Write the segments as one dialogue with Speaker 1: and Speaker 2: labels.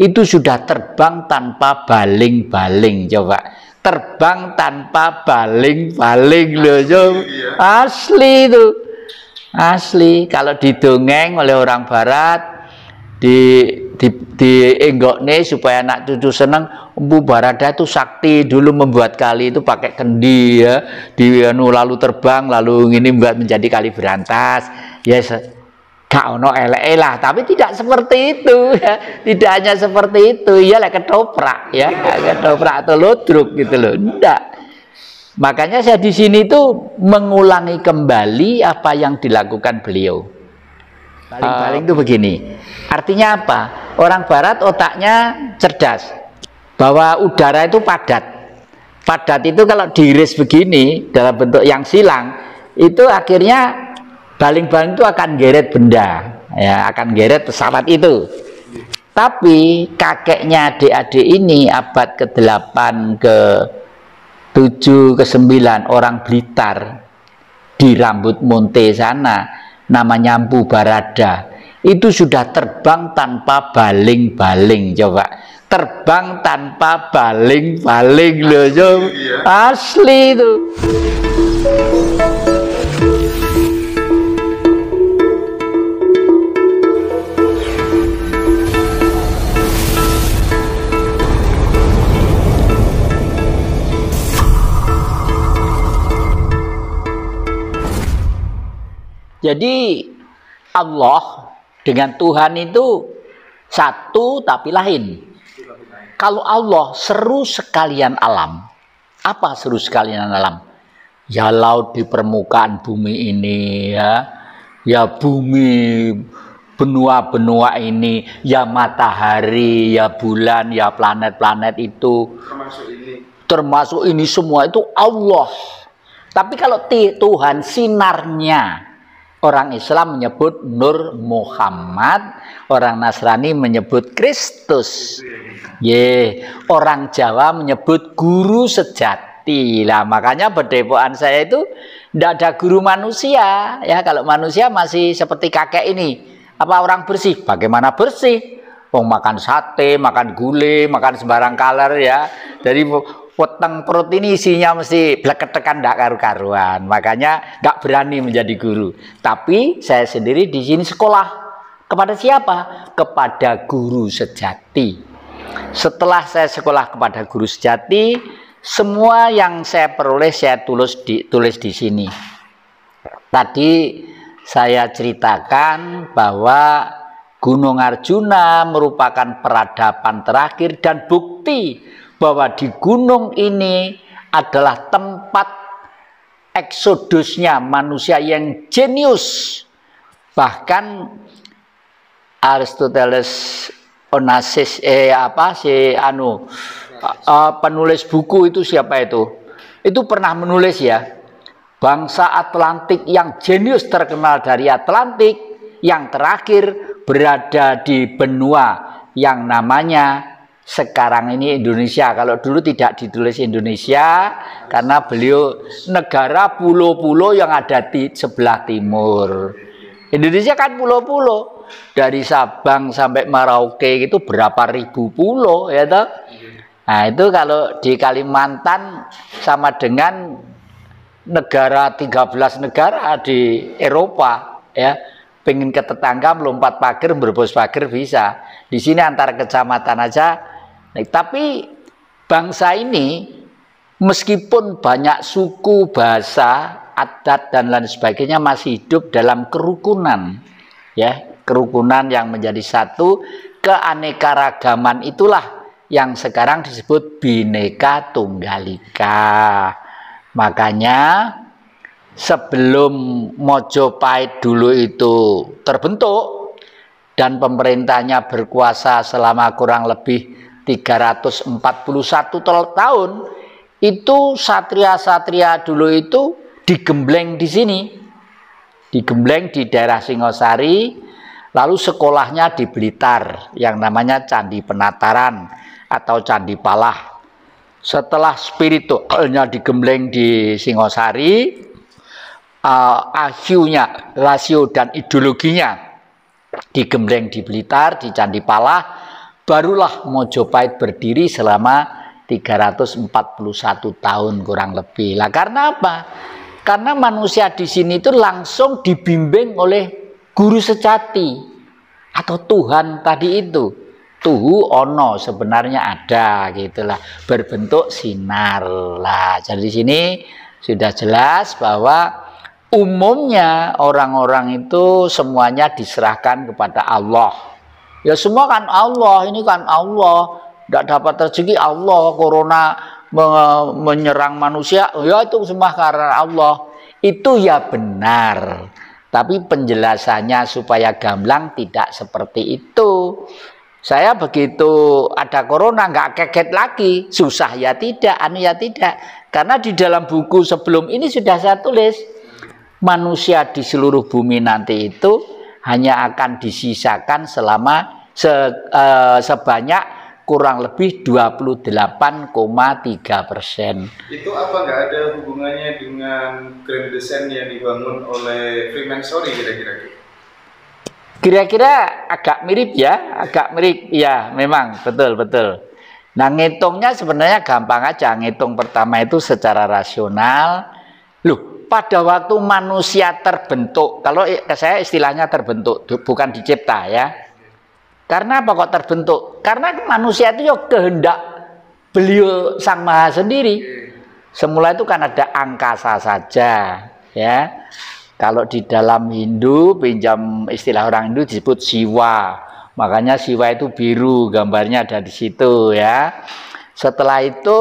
Speaker 1: itu sudah terbang tanpa baling-baling coba terbang tanpa baling-baling loh ya. asli itu asli kalau didongeng oleh orang barat di di, di enggokne supaya anak cucu seneng Bu Barada itu sakti dulu membuat kali itu pakai kendi ya di anu, lalu terbang lalu ini buat menjadi kali berantas ya Kau no elek lah tapi tidak seperti itu ya. tidak hanya seperti itu iya, ya lah ketoprak ya ketoprak atau lodruk gitu loh enggak makanya saya di sini tuh mengulangi kembali apa yang dilakukan beliau paling-paling eh, tuh begini artinya apa orang barat otaknya cerdas bahwa udara itu padat padat itu kalau diiris begini dalam bentuk yang silang itu akhirnya baling-baling itu akan geret benda ya akan geret pesawat itu tapi kakeknya adik-adik ini abad ke-8 ke 7 ke 9 orang Blitar di rambut Monte sana namanya Mpu Barada itu sudah terbang tanpa baling-baling coba terbang tanpa baling-baling loh iya. asli itu Jadi Allah dengan Tuhan itu satu tapi lain. Kalau Allah seru sekalian alam. Apa seru sekalian alam? Ya laut di permukaan bumi ini ya. Ya bumi benua-benua ini, ya matahari, ya bulan, ya planet-planet itu. Termasuk ini. Termasuk ini semua itu Allah. Tapi kalau Tuhan sinarnya Orang Islam menyebut Nur Muhammad, orang Nasrani menyebut Kristus. Ye, orang Jawa menyebut guru sejati. Lah makanya berdepoan saya itu tidak ada guru manusia. Ya kalau manusia masih seperti kakek ini. Apa orang bersih? Bagaimana bersih? Oh, makan sate, makan gulai, makan sembarang kaler ya. Dari Weteng perut ini isinya mesti bleketekan ndak karu-karuan. Makanya nggak berani menjadi guru. Tapi saya sendiri di sini sekolah. Kepada siapa? Kepada guru sejati. Setelah saya sekolah kepada guru sejati, semua yang saya peroleh saya tulis di tulis di sini. Tadi saya ceritakan bahwa Gunung Arjuna merupakan peradaban terakhir dan bukti bahwa di gunung ini adalah tempat eksodusnya manusia yang jenius. Bahkan Aristoteles Onassis eh apa si anu uh, penulis buku itu siapa itu? Itu pernah menulis ya. Bangsa Atlantik yang jenius terkenal dari Atlantik yang terakhir berada di benua yang namanya sekarang ini Indonesia. Kalau dulu tidak ditulis Indonesia karena beliau negara pulau-pulau yang ada di sebelah timur. Indonesia kan pulau-pulau dari Sabang sampai Merauke itu berapa ribu pulau ya toh? Iya. Nah itu kalau di Kalimantan sama dengan negara 13 negara di Eropa ya pengen ke tetangga melompat pagar berbos pagar bisa di sini antara kecamatan aja nah, tapi bangsa ini meskipun banyak suku bahasa adat dan lain sebagainya masih hidup dalam kerukunan ya kerukunan yang menjadi satu keanekaragaman itulah yang sekarang disebut bineka tunggal ika makanya sebelum Mojopahit dulu itu terbentuk dan pemerintahnya berkuasa selama kurang lebih 341 tahun itu satria-satria dulu itu digembleng di sini digembleng di daerah Singosari lalu sekolahnya di Blitar yang namanya Candi Penataran atau Candi Palah setelah spiritualnya digembleng di Singosari uh, eh, ahyunya, rasio dan ideologinya digembleng di Blitar, di Candi Palah, barulah Mojopahit berdiri selama 341 tahun kurang lebih. Lah karena apa? Karena manusia di sini itu langsung dibimbing oleh guru sejati atau Tuhan tadi itu. Tuhu ono sebenarnya ada gitulah berbentuk sinar lah. Jadi di sini sudah jelas bahwa umumnya orang-orang itu semuanya diserahkan kepada Allah. Ya semua kan Allah, ini kan Allah. Tidak dapat rezeki Allah, corona menyerang manusia, ya itu semua karena Allah. Itu ya benar. Tapi penjelasannya supaya gamblang tidak seperti itu. Saya begitu ada corona nggak keket lagi, susah ya tidak, anu ya tidak. Karena di dalam buku sebelum ini sudah saya tulis, manusia di seluruh bumi nanti itu hanya akan disisakan selama se, e, sebanyak kurang lebih 28,3 persen. Itu apa nggak ada hubungannya dengan grand design yang dibangun oleh Freeman Sorry kira-kira? Kira-kira agak mirip ya, agak mirip ya, memang betul betul. Nah ngitungnya sebenarnya gampang aja, ngitung pertama itu secara rasional. Loh, pada waktu manusia terbentuk, kalau saya istilahnya terbentuk, bukan dicipta ya. Karena apa kok terbentuk? Karena manusia itu ya kehendak beliau Sang Maha sendiri. Semula itu kan ada angkasa saja, ya. Kalau di dalam Hindu, pinjam istilah orang Hindu disebut siwa. Makanya siwa itu biru, gambarnya ada di situ ya. Setelah itu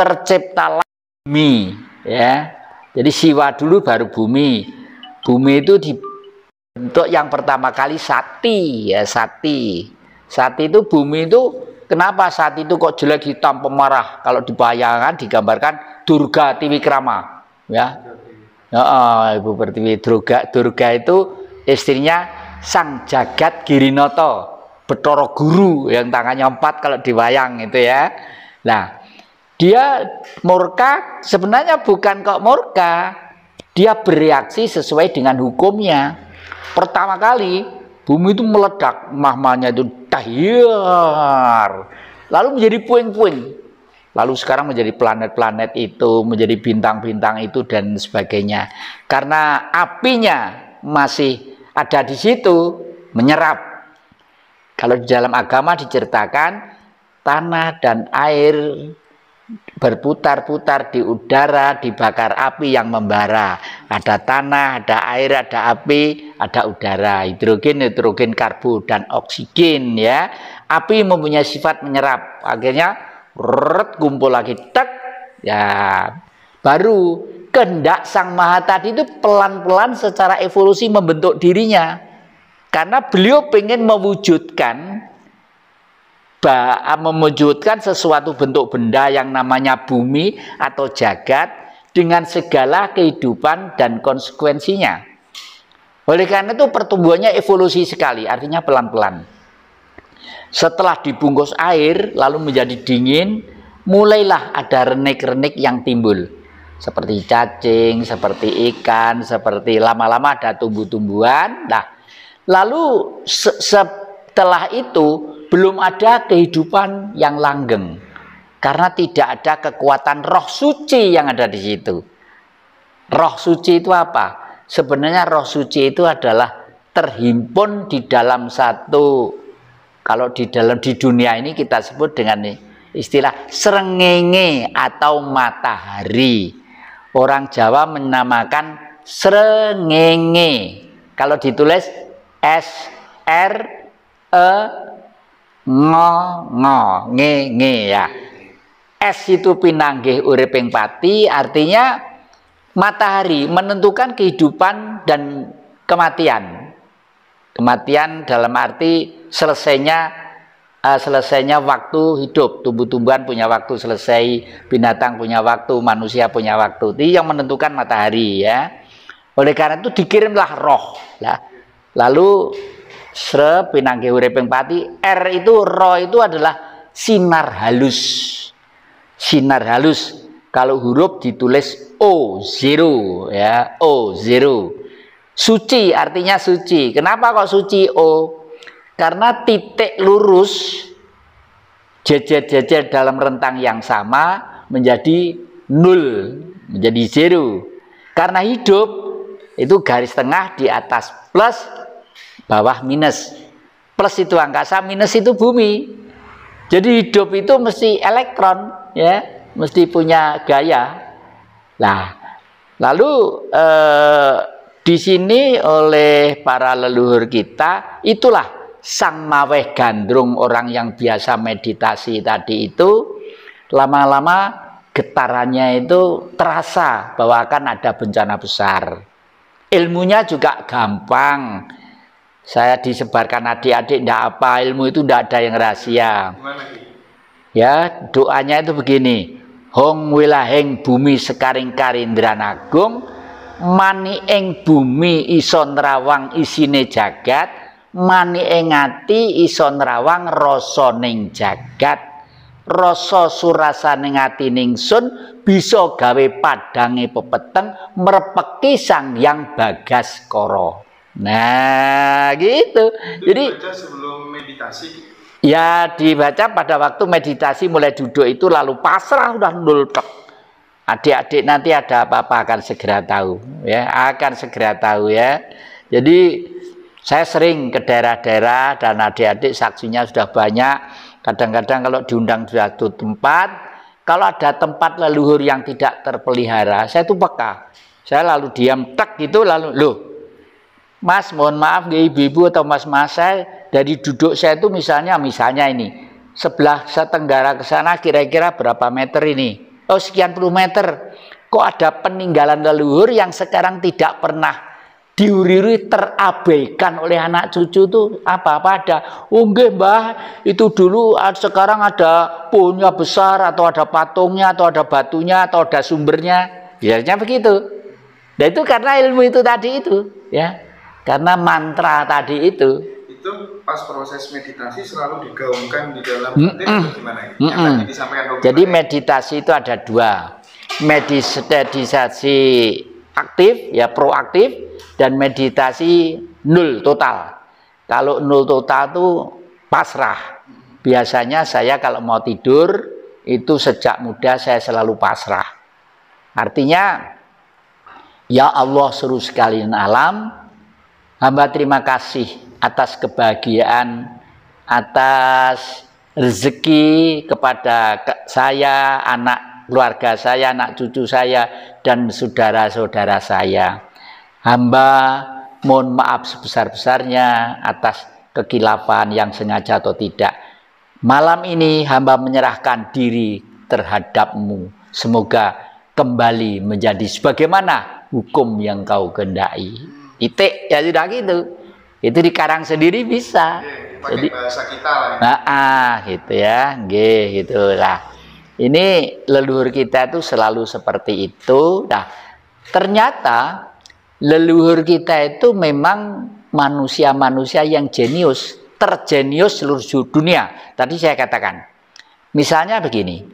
Speaker 1: terciptalah bumi, ya. Jadi siwa dulu baru bumi. Bumi itu dibentuk yang pertama kali sati ya sati. Sati itu bumi itu kenapa sati itu kok jelek hitam pemarah? Kalau dibayangkan digambarkan Durga Krama ya. Oh, Ibu Pertiwi Durga Durga itu istrinya Sang Jagat Girinoto Betoro Guru yang tangannya empat kalau diwayang itu ya. Nah, dia murka, sebenarnya bukan kok murka, dia bereaksi sesuai dengan hukumnya. Pertama kali bumi itu meledak, mahmanya itu dahyar. Lalu menjadi puing-puing. Lalu sekarang menjadi planet-planet itu, menjadi bintang-bintang itu dan sebagainya. Karena apinya masih ada di situ, menyerap. Kalau di dalam agama diceritakan tanah dan air berputar-putar di udara, dibakar api yang membara. Ada tanah, ada air, ada api, ada udara, hidrogen, nitrogen, karbo, dan oksigen ya. Api mempunyai sifat menyerap. Akhirnya rrrt, kumpul lagi tek ya. Baru kehendak Sang Maha tadi itu pelan-pelan secara evolusi membentuk dirinya. Karena beliau ingin mewujudkan Ah, memujudkan sesuatu bentuk benda yang namanya bumi atau jagat dengan segala kehidupan dan konsekuensinya. Oleh karena itu pertumbuhannya evolusi sekali, artinya pelan-pelan. Setelah dibungkus air lalu menjadi dingin, mulailah ada renik-renik yang timbul. Seperti cacing, seperti ikan, seperti lama-lama ada tumbuh-tumbuhan. Nah, lalu se setelah itu belum ada kehidupan yang langgeng karena tidak ada kekuatan roh suci yang ada di situ. Roh suci itu apa? Sebenarnya roh suci itu adalah terhimpun di dalam satu kalau di dalam di dunia ini kita sebut dengan istilah serengenge atau matahari. Orang Jawa menamakan serengenge. Kalau ditulis S R E ngo ngo nge nge ya es itu pinanggih urip pati artinya matahari menentukan kehidupan dan kematian kematian dalam arti selesainya uh, selesainya waktu hidup tumbuh-tumbuhan punya waktu selesai binatang punya waktu manusia punya waktu itu yang menentukan matahari ya oleh karena itu dikirimlah roh lah lalu Sre pinangke urip pati r itu ro itu adalah sinar halus sinar halus kalau huruf ditulis o zero ya o zero suci artinya suci kenapa kok suci o karena titik lurus jejer-jejer dalam rentang yang sama menjadi nol menjadi zero karena hidup itu garis tengah di atas plus bawah minus plus itu angkasa minus itu bumi jadi hidup itu mesti elektron ya mesti punya gaya nah lalu eh, di sini oleh para leluhur kita itulah sang maweh gandrung orang yang biasa meditasi tadi itu lama-lama getarannya itu terasa bahwa akan ada bencana besar ilmunya juga gampang saya disebarkan adik-adik tidak apa ilmu itu tidak ada yang rahasia ya doanya itu begini Hong wilaheng bumi sekaring karindran agung mani ing bumi ison rawang isine jagat mani ing ati rawang rawang rasa ning jagat rasa ning ati sun, bisa gawe padangi pepeteng merepeki sang yang bagas koro Nah, gitu. Jadi sebelum meditasi. Ya dibaca pada waktu meditasi mulai duduk itu lalu pasrah udah nulpek. Adik-adik nanti ada apa-apa akan segera tahu ya, akan segera tahu ya. Jadi saya sering ke daerah-daerah dan adik-adik saksinya sudah banyak. Kadang-kadang kalau diundang di satu tempat, kalau ada tempat leluhur yang tidak terpelihara, saya tuh peka. Saya lalu diam tek gitu lalu loh Mas, mohon maaf ibu-ibu atau mas-mas saya dari duduk saya itu misalnya misalnya ini sebelah setenggara ke sana kira-kira berapa meter ini? Oh sekian puluh meter. Kok ada peninggalan leluhur yang sekarang tidak pernah diuriri terabaikan oleh anak cucu itu apa apa ada oh mbah itu dulu sekarang ada pohonnya besar atau ada patungnya atau ada batunya atau ada sumbernya biasanya begitu dan nah, itu karena ilmu itu tadi itu ya karena mantra tadi itu itu pas proses meditasi selalu digaungkan di dalam mm -mm. gimana ya? Mm -mm. disampaikan Jadi meditasi itu ada dua. Meditasi aktif ya proaktif dan meditasi nul total. Kalau nul total itu pasrah. Biasanya saya kalau mau tidur itu sejak muda saya selalu pasrah. Artinya ya Allah seru sekali alam, Hamba terima kasih atas kebahagiaan, atas rezeki kepada saya, anak keluarga saya, anak cucu saya, dan saudara-saudara saya. Hamba mohon maaf sebesar-besarnya atas kekilapan yang sengaja atau tidak. Malam ini hamba menyerahkan diri terhadapmu. Semoga kembali menjadi sebagaimana hukum yang kau gendai titik ya sudah gitu itu di karang sendiri bisa Oke, jadi bahasa kita lah nah, ah, gitu ya g gitu ini leluhur kita itu selalu seperti itu nah ternyata leluhur kita itu memang manusia-manusia yang jenius terjenius seluruh dunia tadi saya katakan misalnya begini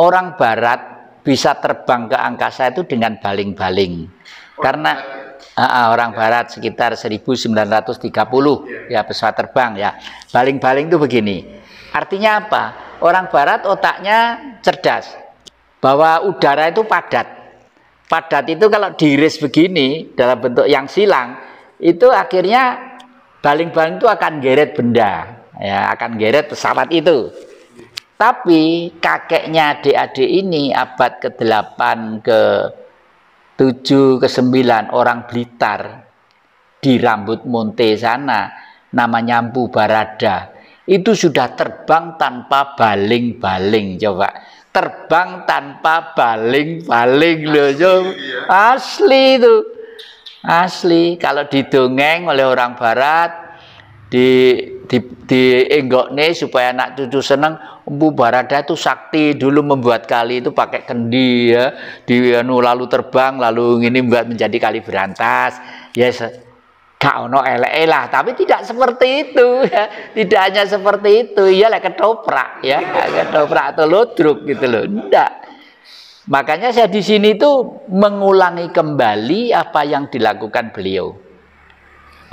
Speaker 1: orang barat bisa terbang ke angkasa itu dengan baling-baling karena uh, orang ya. barat sekitar 1930 ya, ya pesawat terbang ya. Baling-baling itu begini. Artinya apa? Orang barat otaknya cerdas bahwa udara itu padat. Padat itu kalau diiris begini dalam bentuk yang silang itu akhirnya baling-baling itu akan geret benda ya, akan geret pesawat itu. Tapi kakeknya adik-adik ini abad ke-8 ke, -8, ke Tujuh ke sembilan orang Blitar di rambut monte sana namanya Mpu Barada itu sudah terbang tanpa baling-baling coba terbang tanpa baling-baling loh coba iya. asli itu asli kalau didongeng oleh orang barat di di di nih supaya anak cucu seneng bu Barada tuh sakti dulu membuat kali itu pakai kendi ya di anu lalu terbang lalu ini buat menjadi kali berantas ya yes. gak ono elek lah tapi tidak seperti itu ya. tidak hanya seperti itu ya lek ketoprak ya ketoprak atau lodruk gitu loh tidak makanya saya di sini tuh mengulangi kembali apa yang dilakukan beliau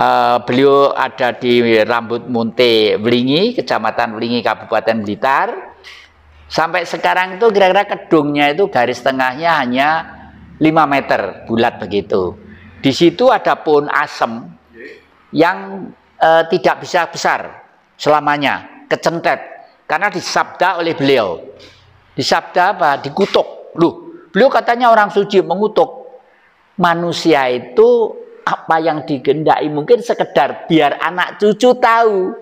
Speaker 1: Eh, beliau ada di Rambut Munte Wlingi, Kecamatan Wlingi, Kabupaten Blitar. Sampai sekarang itu kira-kira gedungnya itu garis tengahnya hanya 5 meter bulat begitu. Di situ ada pohon asem yang eh, tidak bisa besar selamanya, kecentet karena disabda oleh beliau. Disabda apa? Dikutuk. Loh, beliau katanya orang suci mengutuk. Manusia itu apa yang digendai mungkin sekedar biar anak cucu tahu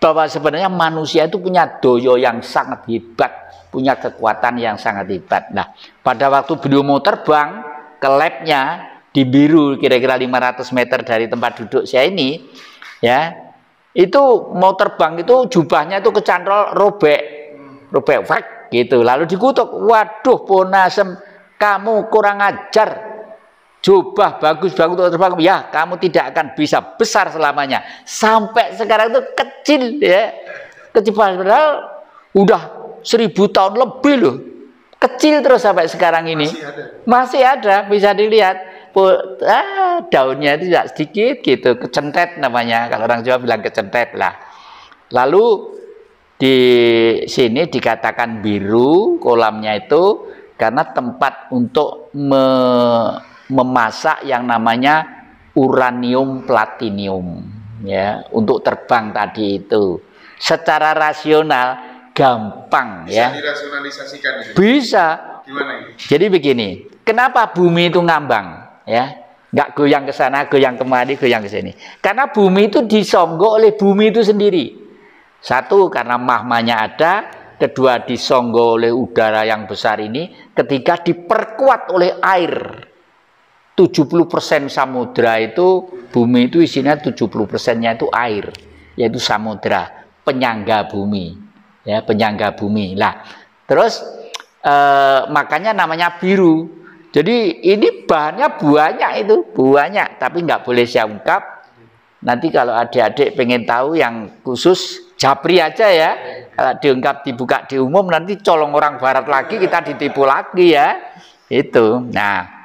Speaker 1: bahwa sebenarnya manusia itu punya doyo yang sangat hebat, punya kekuatan yang sangat hebat. Nah, pada waktu beliau mau terbang ke labnya di biru kira-kira 500 meter dari tempat duduk saya ini, ya itu mau terbang itu jubahnya itu kecantol robek, robek wak, gitu. Lalu dikutuk, waduh ponasem, kamu kurang ajar, jubah bagus bagus untuk terbang ya kamu tidak akan bisa besar selamanya sampai sekarang itu kecil ya kecil padahal udah seribu tahun lebih loh kecil terus sampai sekarang ini masih ada, masih ada bisa dilihat ah, daunnya itu tidak sedikit gitu kecentet namanya kalau orang Jawa bilang kecentet lah lalu di sini dikatakan biru kolamnya itu karena tempat untuk me memasak yang namanya uranium platinium ya untuk terbang tadi itu secara rasional gampang bisa ya dirasionalisasikan itu. bisa Gimana itu? jadi begini kenapa bumi itu ngambang ya nggak goyang ke sana goyang kemari goyang ke sini karena bumi itu disonggok oleh bumi itu sendiri satu karena mahmanya ada kedua disonggok oleh udara yang besar ini ketiga diperkuat oleh air 70% samudra itu bumi itu isinya 70 persennya itu air, yaitu samudra, penyangga bumi. Ya, penyangga bumi. Lah, terus eh, makanya namanya biru. Jadi ini bahannya banyak itu, banyak, tapi nggak boleh saya ungkap. Nanti kalau adik-adik pengen tahu yang khusus Japri aja ya. Kalau diungkap dibuka di umum nanti colong orang barat lagi kita ditipu lagi ya. Itu. Nah,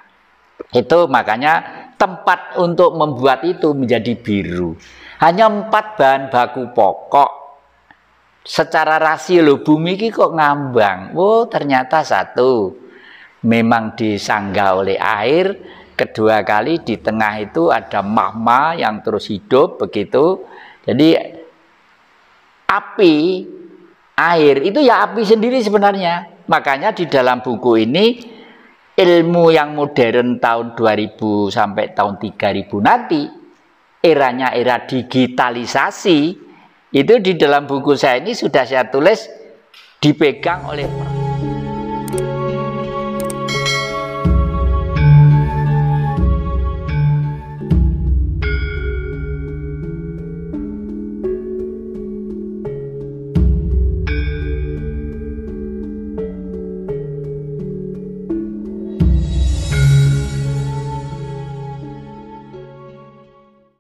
Speaker 1: itu makanya tempat untuk membuat itu menjadi biru. Hanya empat bahan baku pokok. Secara rasio lo bumi ini kok ngambang. Oh ternyata satu, memang disangga oleh air. Kedua kali di tengah itu ada magma yang terus hidup begitu. Jadi api, air itu ya api sendiri sebenarnya. Makanya di dalam buku ini ilmu yang modern tahun 2000 sampai tahun 3000 nanti eranya era digitalisasi itu di dalam buku saya ini sudah saya tulis dipegang oleh